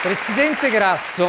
Presidente Grasso,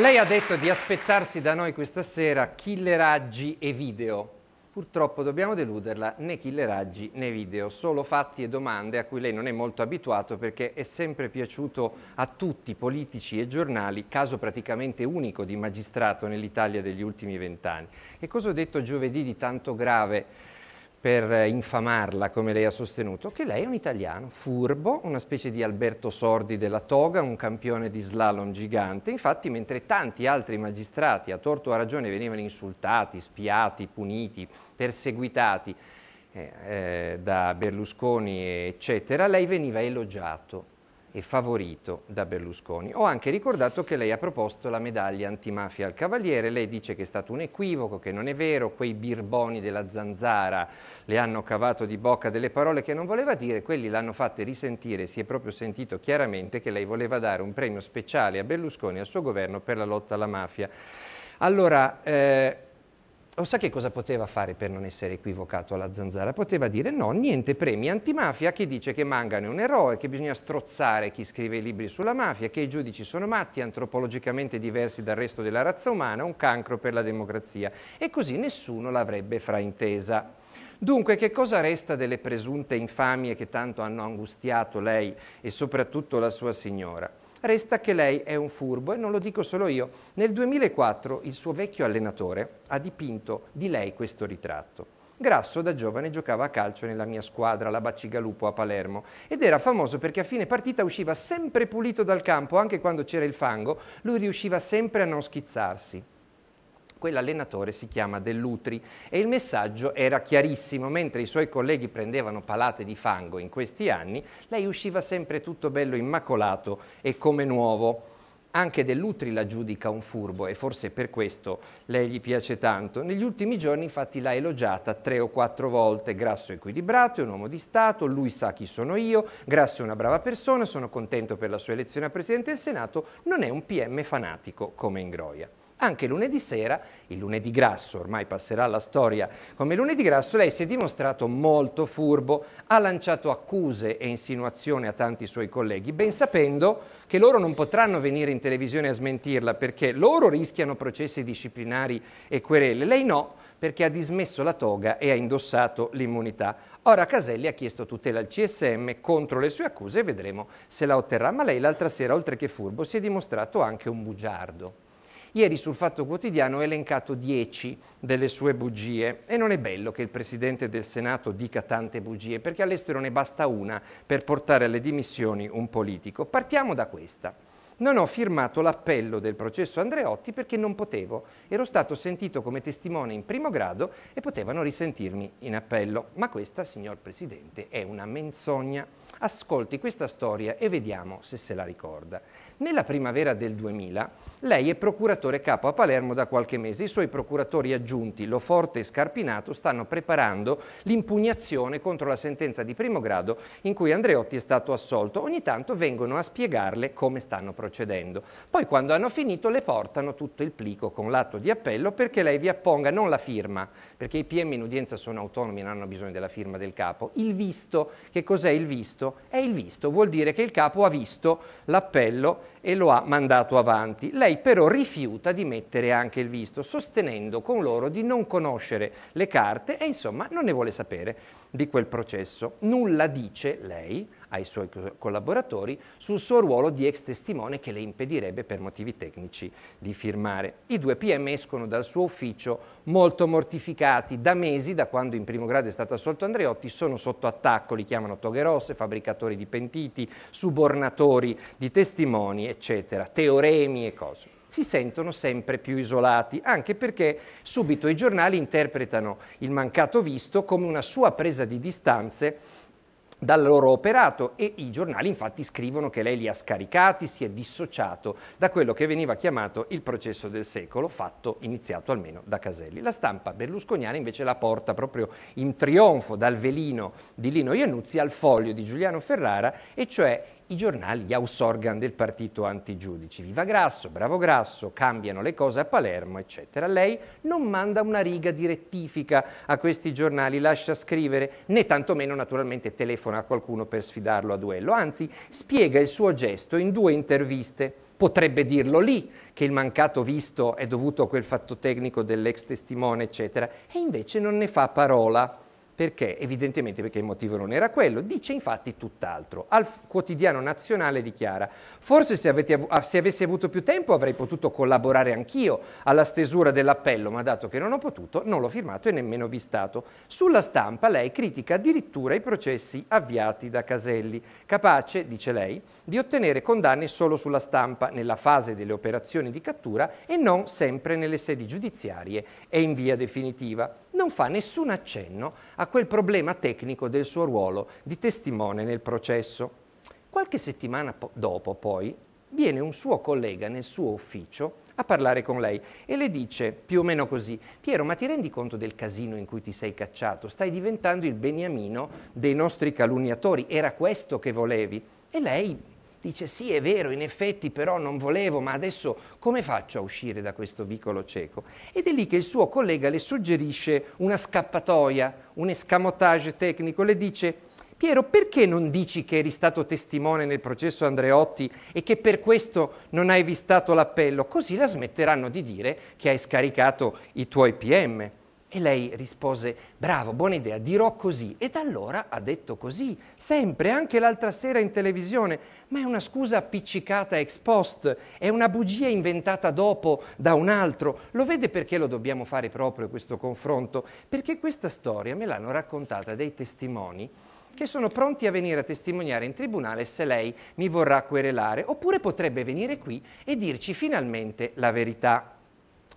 lei ha detto di aspettarsi da noi questa sera killeraggi e video. Purtroppo dobbiamo deluderla, né killeraggi né video, solo fatti e domande a cui lei non è molto abituato perché è sempre piaciuto a tutti, politici e giornali, caso praticamente unico di magistrato nell'Italia degli ultimi vent'anni. E cosa ho detto giovedì di tanto grave? per infamarla, come lei ha sostenuto, che lei è un italiano furbo, una specie di Alberto Sordi della toga, un campione di slalom gigante. Infatti, mentre tanti altri magistrati, a torto o a ragione, venivano insultati, spiati, puniti, perseguitati eh, eh, da Berlusconi, eccetera, lei veniva elogiato e favorito da Berlusconi. Ho anche ricordato che lei ha proposto la medaglia antimafia al Cavaliere, lei dice che è stato un equivoco, che non è vero, quei birboni della zanzara le hanno cavato di bocca delle parole che non voleva dire, quelli l'hanno fatte risentire, si è proprio sentito chiaramente che lei voleva dare un premio speciale a Berlusconi e al suo governo per la lotta alla mafia. Allora, eh, o sa che cosa poteva fare per non essere equivocato alla zanzara? Poteva dire no, niente premi antimafia, chi dice che Mangano è un eroe, che bisogna strozzare chi scrive i libri sulla mafia, che i giudici sono matti, antropologicamente diversi dal resto della razza umana, un cancro per la democrazia. E così nessuno l'avrebbe fraintesa. Dunque, che cosa resta delle presunte infamie che tanto hanno angustiato lei e soprattutto la sua signora? Resta che lei è un furbo e non lo dico solo io. Nel 2004 il suo vecchio allenatore ha dipinto di lei questo ritratto. Grasso da giovane giocava a calcio nella mia squadra, la Bacigalupo a Palermo, ed era famoso perché a fine partita usciva sempre pulito dal campo, anche quando c'era il fango, lui riusciva sempre a non schizzarsi quell'allenatore si chiama Dell'Utri e il messaggio era chiarissimo, mentre i suoi colleghi prendevano palate di fango in questi anni, lei usciva sempre tutto bello immacolato e come nuovo. Anche Dell'Utri la giudica un furbo e forse per questo lei gli piace tanto. Negli ultimi giorni infatti l'ha elogiata tre o quattro volte, grasso equilibrato, è un uomo di Stato, lui sa chi sono io, grasso è una brava persona, sono contento per la sua elezione a Presidente del Senato, non è un PM fanatico come Ingroia anche lunedì sera, il lunedì grasso, ormai passerà alla storia come lunedì grasso, lei si è dimostrato molto furbo, ha lanciato accuse e insinuazioni a tanti suoi colleghi, ben sapendo che loro non potranno venire in televisione a smentirla perché loro rischiano processi disciplinari e querele, lei no perché ha dismesso la toga e ha indossato l'immunità. Ora Caselli ha chiesto tutela al CSM contro le sue accuse e vedremo se la otterrà, ma lei l'altra sera oltre che furbo si è dimostrato anche un bugiardo. Ieri sul Fatto Quotidiano ho elencato 10 delle sue bugie e non è bello che il Presidente del Senato dica tante bugie perché all'estero ne basta una per portare alle dimissioni un politico. Partiamo da questa. Non ho firmato l'appello del processo Andreotti perché non potevo. Ero stato sentito come testimone in primo grado e potevano risentirmi in appello. Ma questa, signor Presidente, è una menzogna. Ascolti questa storia e vediamo se se la ricorda. Nella primavera del 2000 lei è procuratore capo a Palermo da qualche mese. I suoi procuratori aggiunti, Loforte e Scarpinato, stanno preparando l'impugnazione contro la sentenza di primo grado in cui Andreotti è stato assolto. Ogni tanto vengono a spiegarle come stanno procedendo. Poi quando hanno finito le portano tutto il plico con l'atto di appello perché lei vi apponga non la firma, perché i PM in udienza sono autonomi e non hanno bisogno della firma del capo, il visto. Che cos'è il visto? È il visto, vuol dire che il capo ha visto l'appello e lo ha mandato avanti. Lei però rifiuta di mettere anche il visto, sostenendo con loro di non conoscere le carte e insomma non ne vuole sapere di quel processo. Nulla dice lei ai suoi collaboratori sul suo ruolo di ex testimone che le impedirebbe per motivi tecnici di firmare. I due PM escono dal suo ufficio molto mortificati. Da mesi, da quando in primo grado è stato assolto Andreotti, sono sotto attacco, li chiamano toghe rosse, fabbricatori di pentiti, subornatori di testimoni, eccetera, teoremi e cose si sentono sempre più isolati, anche perché subito i giornali interpretano il mancato visto come una sua presa di distanze dal loro operato e i giornali infatti scrivono che lei li ha scaricati, si è dissociato da quello che veniva chiamato il processo del secolo, fatto iniziato almeno da Caselli. La stampa berlusconiana invece la porta proprio in trionfo dal velino di Lino Iannuzzi al foglio di Giuliano Ferrara e cioè i giornali, gli house organ del partito antigiudici. Viva Grasso, bravo Grasso, cambiano le cose a Palermo, eccetera. Lei non manda una riga di rettifica a questi giornali, lascia scrivere, né tantomeno naturalmente telefona a qualcuno per sfidarlo a duello. Anzi, spiega il suo gesto in due interviste. Potrebbe dirlo lì che il mancato visto è dovuto a quel fatto tecnico dell'ex testimone, eccetera, e invece non ne fa parola. Perché? Evidentemente perché il motivo non era quello, dice infatti tutt'altro. Al quotidiano nazionale dichiara, forse se, avete, se avessi avuto più tempo avrei potuto collaborare anch'io alla stesura dell'appello, ma dato che non ho potuto non l'ho firmato e nemmeno vistato. Sulla stampa lei critica addirittura i processi avviati da Caselli, capace, dice lei, di ottenere condanne solo sulla stampa nella fase delle operazioni di cattura e non sempre nelle sedi giudiziarie e in via definitiva. Non fa nessun accenno a quel problema tecnico del suo ruolo di testimone nel processo. Qualche settimana po- dopo, poi, viene un suo collega nel suo ufficio a parlare con lei e le dice più o meno così, Piero, ma ti rendi conto del casino in cui ti sei cacciato? Stai diventando il beniamino dei nostri calunniatori, era questo che volevi? E lei dice sì è vero, in effetti però non volevo, ma adesso come faccio a uscire da questo vicolo cieco? Ed è lì che il suo collega le suggerisce una scappatoia, un escamotage tecnico, le dice Piero perché non dici che eri stato testimone nel processo Andreotti e che per questo non hai vistato l'appello? Così la smetteranno di dire che hai scaricato i tuoi PM. E lei rispose, bravo, buona idea, dirò così. E da allora ha detto così, sempre, anche l'altra sera in televisione. Ma è una scusa appiccicata ex post, è una bugia inventata dopo da un altro. Lo vede perché lo dobbiamo fare proprio questo confronto? Perché questa storia me l'hanno raccontata dei testimoni che sono pronti a venire a testimoniare in tribunale se lei mi vorrà querelare, oppure potrebbe venire qui e dirci finalmente la verità.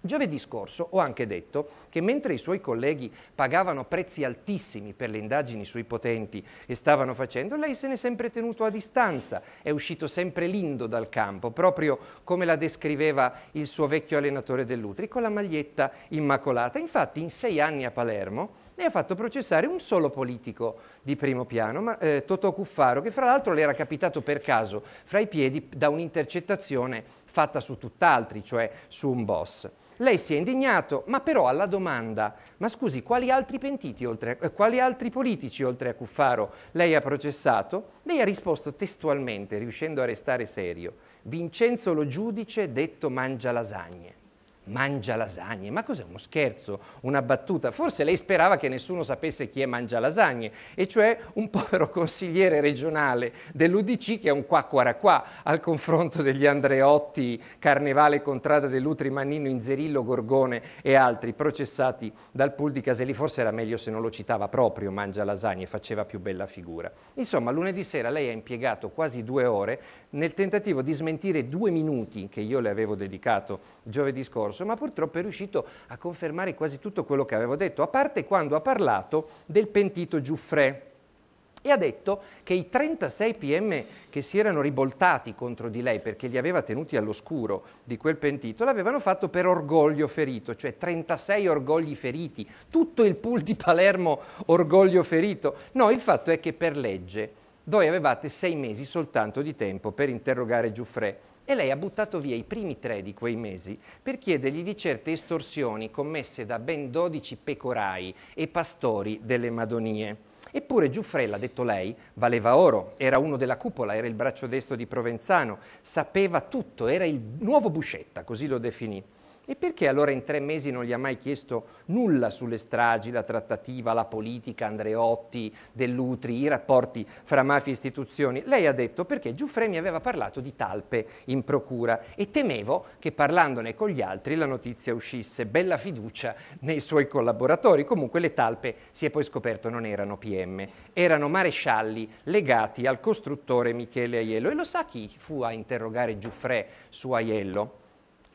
Giovedì scorso ho anche detto che mentre i suoi colleghi pagavano prezzi altissimi per le indagini sui potenti e stavano facendo, lei se ne è sempre tenuto a distanza, è uscito sempre lindo dal campo, proprio come la descriveva il suo vecchio allenatore dell'Utri, con la maglietta immacolata. Infatti in sei anni a Palermo ne ha fatto processare un solo politico di primo piano, ma, eh, Totò Cuffaro, che fra l'altro le era capitato per caso fra i piedi da un'intercettazione fatta su tutt'altri, cioè su un boss. Lei si è indignato, ma però alla domanda, ma scusi, quali altri, oltre, eh, quali altri politici oltre a Cuffaro lei ha processato? Lei ha risposto testualmente, riuscendo a restare serio, Vincenzo lo giudice detto mangia lasagne. Mangia lasagne, ma cos'è uno scherzo, una battuta? Forse lei sperava che nessuno sapesse chi è Mangia lasagne, e cioè un povero consigliere regionale dell'UDC che è un qua qua qua al confronto degli Andreotti, Carnevale, Contrada dell'Utri, Mannino, Inzerillo, Gorgone e altri processati dal pool di Caselli. Forse era meglio se non lo citava proprio Mangia lasagne, faceva più bella figura. Insomma, lunedì sera lei ha impiegato quasi due ore nel tentativo di smentire due minuti che io le avevo dedicato giovedì scorso discorso, ma purtroppo è riuscito a confermare quasi tutto quello che avevo detto, a parte quando ha parlato del pentito Giuffrè e ha detto che i 36 PM che si erano rivoltati contro di lei perché li aveva tenuti all'oscuro di quel pentito l'avevano fatto per orgoglio ferito, cioè 36 orgogli feriti, tutto il pool di Palermo orgoglio ferito. No, il fatto è che per legge voi avevate sei mesi soltanto di tempo per interrogare Giuffrè e lei ha buttato via i primi tre di quei mesi per chiedergli di certe estorsioni commesse da ben 12 pecorai e pastori delle Madonie. Eppure Giuffrella, detto lei, valeva oro, era uno della cupola, era il braccio destro di Provenzano, sapeva tutto, era il nuovo Buscetta, così lo definì. E perché allora in tre mesi non gli ha mai chiesto nulla sulle stragi, la trattativa, la politica, Andreotti, Dell'Utri, i rapporti fra mafia e istituzioni? Lei ha detto perché Giuffre mi aveva parlato di talpe in procura e temevo che parlandone con gli altri la notizia uscisse. Bella fiducia nei suoi collaboratori. Comunque le talpe, si è poi scoperto, non erano PM, erano marescialli legati al costruttore Michele Aiello. E lo sa chi fu a interrogare Giuffre su Aiello?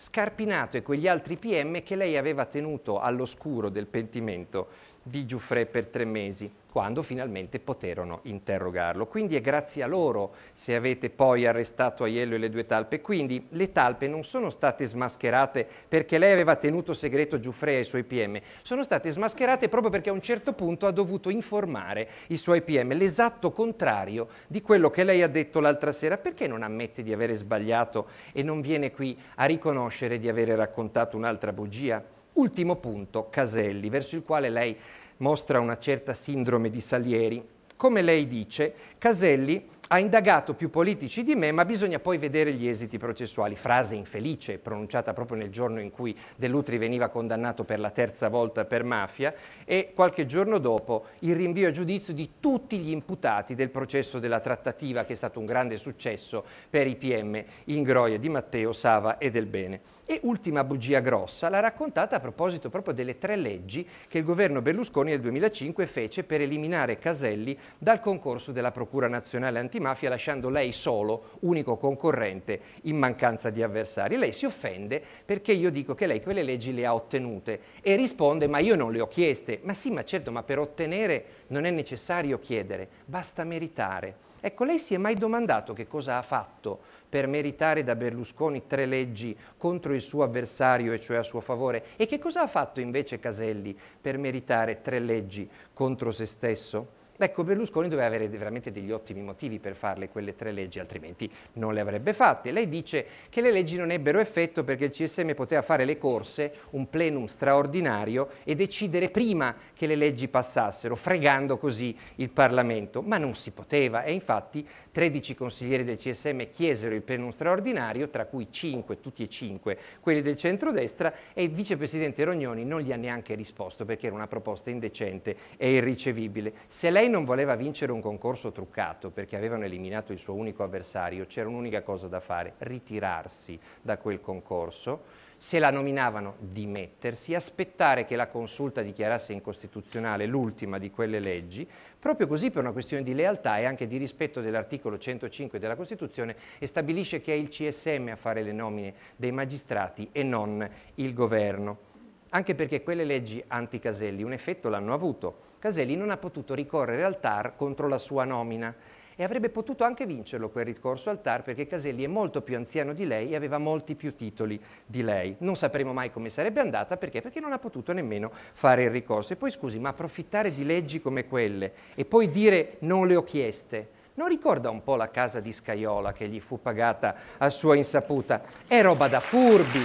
Scarpinato e quegli altri PM che lei aveva tenuto all'oscuro del pentimento di Giuffre per tre mesi, quando finalmente poterono interrogarlo. Quindi è grazie a loro se avete poi arrestato Aiello e le due talpe. Quindi le talpe non sono state smascherate perché lei aveva tenuto segreto Giuffre e i suoi PM, sono state smascherate proprio perché a un certo punto ha dovuto informare i suoi PM, l'esatto contrario di quello che lei ha detto l'altra sera. Perché non ammette di avere sbagliato e non viene qui a riconoscere riconoscere di avere raccontato un'altra bugia? Ultimo punto, Caselli, verso il quale lei mostra una certa sindrome di Salieri. Come lei dice, Caselli ha indagato più politici di me, ma bisogna poi vedere gli esiti processuali. Frase infelice, pronunciata proprio nel giorno in cui Dell'Utri veniva condannato per la terza volta per mafia e qualche giorno dopo il rinvio a giudizio di tutti gli imputati del processo della trattativa che è stato un grande successo per i PM in Groia di Matteo, Sava e Del Bene. E ultima bugia grossa l'ha raccontata a proposito proprio delle tre leggi che il governo Berlusconi nel 2005 fece per eliminare Caselli dal concorso della Procura Nazionale Antimafia antimafia lasciando lei solo, unico concorrente, in mancanza di avversari. Lei si offende perché io dico che lei quelle leggi le ha ottenute e risponde ma io non le ho chieste. Ma sì, ma certo, ma per ottenere non è necessario chiedere, basta meritare. Ecco, lei si è mai domandato che cosa ha fatto per meritare da Berlusconi tre leggi contro il suo avversario e cioè a suo favore? E che cosa ha fatto invece Caselli per meritare tre leggi contro se stesso? Ecco, Berlusconi doveva avere veramente degli ottimi motivi per farle quelle tre leggi, altrimenti non le avrebbe fatte. Lei dice che le leggi non ebbero effetto perché il CSM poteva fare le corse, un plenum straordinario e decidere prima che le leggi passassero, fregando così il Parlamento, ma non si poteva e infatti 13 consiglieri del CSM chiesero il plenum straordinario, tra cui 5, tutti e 5, quelli del centrodestra e il vicepresidente Rognoni non gli ha neanche risposto perché era una proposta indecente e irricevibile. Se lei non voleva vincere un concorso truccato perché avevano eliminato il suo unico avversario, c'era un'unica cosa da fare, ritirarsi da quel concorso se la nominavano dimettersi, aspettare che la consulta dichiarasse incostituzionale l'ultima di quelle leggi, proprio così per una questione di lealtà e anche di rispetto dell'articolo 105 della Costituzione e stabilisce che è il CSM a fare le nomine dei magistrati e non il governo anche perché quelle leggi anti-Caselli un effetto l'hanno avuto. Caselli non ha potuto ricorrere al TAR contro la sua nomina e avrebbe potuto anche vincerlo quel ricorso al TAR perché Caselli è molto più anziano di lei e aveva molti più titoli di lei. Non sapremo mai come sarebbe andata perché? Perché non ha potuto nemmeno fare il ricorso. E poi scusi, ma approfittare di leggi come quelle e poi dire non le ho chieste. Non ricorda un po' la casa di Scaiola che gli fu pagata a sua insaputa? È roba da furbi.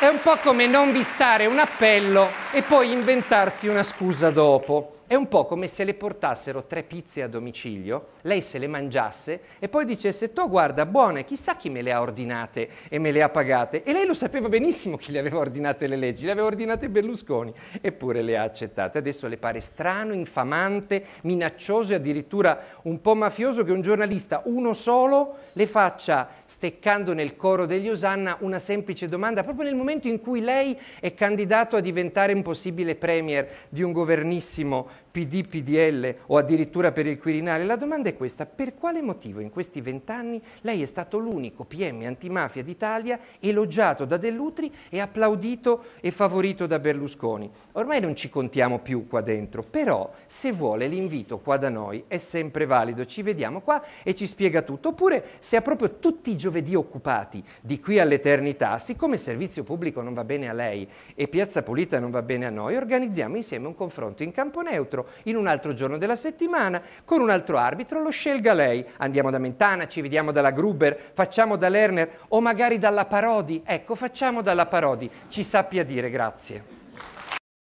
È un po' come non vistare un appello e poi inventarsi una scusa dopo. È un po' come se le portassero tre pizze a domicilio, lei se le mangiasse e poi dicesse, tu guarda, buone, chissà chi me le ha ordinate e me le ha pagate. E lei lo sapeva benissimo chi le aveva ordinate le leggi, le aveva ordinate Berlusconi, eppure le ha accettate. Adesso le pare strano, infamante, minaccioso e addirittura un po' mafioso che un giornalista, uno solo, le faccia, steccando nel coro degli Osanna, una semplice domanda, proprio nel momento in cui lei è candidato a diventare un possibile premier di un governissimo PD, PDL o addirittura per il Quirinale. La domanda è questa, per quale motivo in questi vent'anni lei è stato l'unico PM antimafia d'Italia elogiato da Dell'Utri e applaudito e favorito da Berlusconi? Ormai non ci contiamo più qua dentro, però se vuole l'invito qua da noi è sempre valido, ci vediamo qua e ci spiega tutto, oppure se ha proprio tutti i giovedì occupati di qui all'eternità, siccome servizio pubblico non va bene a lei e Piazza Pulita non va bene a noi, organizziamo insieme un confronto in campo neutro neutro in un altro giorno della settimana, con un altro arbitro, lo scelga lei. Andiamo da Mentana, ci vediamo dalla Gruber, facciamo da Lerner o magari dalla Parodi. Ecco, facciamo dalla Parodi, ci sappia dire grazie.